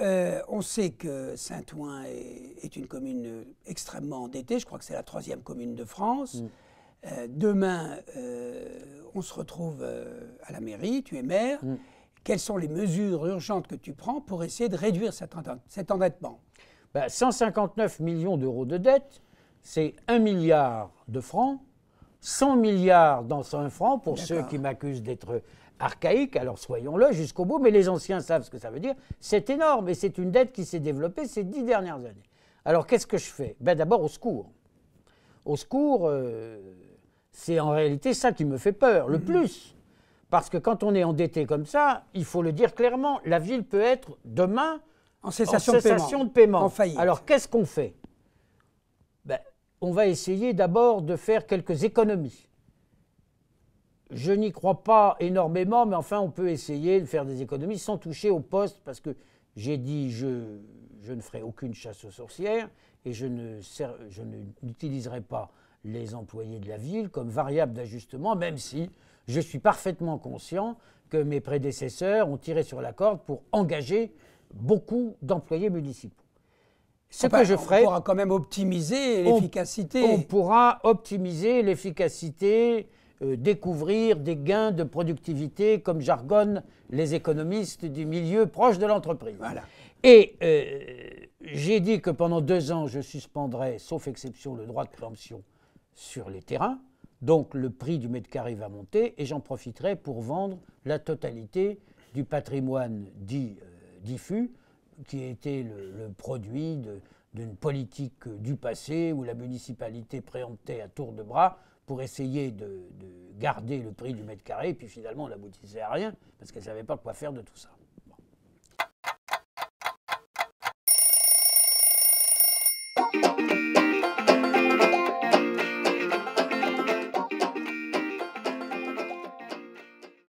Euh, on sait que Saint-Ouen est, une commune euh, extrêmement endettée. Je crois que c'est la troisième commune de France. Mm. Euh, demain, on se retrouve à la mairie, tu es maire. Mm. Quelles sont les mesures urgentes que tu prends pour essayer de réduire cet, endettement 159 bah, millions d'euros de dette, c'est 1 milliard de francs. 100 milliards dans 1 francs, pour ceux qui m'accusent d'être archaïque, alors soyons-le jusqu'au bout, mais les anciens savent ce que ça veut dire, c'est énorme et c'est une dette qui s'est développée ces dix dernières années. Alors qu'est-ce que je fais ben, D'abord au secours. Au secours, euh, c'est en réalité ça qui me fait peur le mmh. plus. Parce que quand on est endetté comme ça, il faut le dire clairement, la ville peut être demain en cessation, de, paiement. Alors qu'est-ce qu'on fait ben, On va essayer d'abord de faire quelques économies. Je n'y crois pas énormément, mais enfin, on peut essayer de faire des économies sans toucher au poste, parce que j'ai dit je, ne ferai aucune chasse aux sorcières et je ne, n'utiliserai pas les employés de la ville comme variable d'ajustement, même si je suis parfaitement conscient que mes prédécesseurs ont tiré sur la corde pour engager beaucoup d'employés municipaux. Ce que je ferai. On pourra quand même optimiser l'efficacité. on pourra optimiser l'efficacité euh, découvrir des gains de productivité, comme jargonnent les économistes du milieu proche de l'entreprise. Et euh, j'ai dit que pendant deux ans, je suspendrai, sauf exception, le droit de préemption sur les terrains. Donc le prix du mètre carré va monter et j'en profiterai pour vendre la totalité du patrimoine dit euh, diffus, qui était le, le produit d'une politique du passé où la municipalité préemptait à tour de bras pour essayer de, garder le prix du mètre carré, puis finalement on n'aboutissait à rien, parce qu'elle ne savait pas quoi faire de tout ça.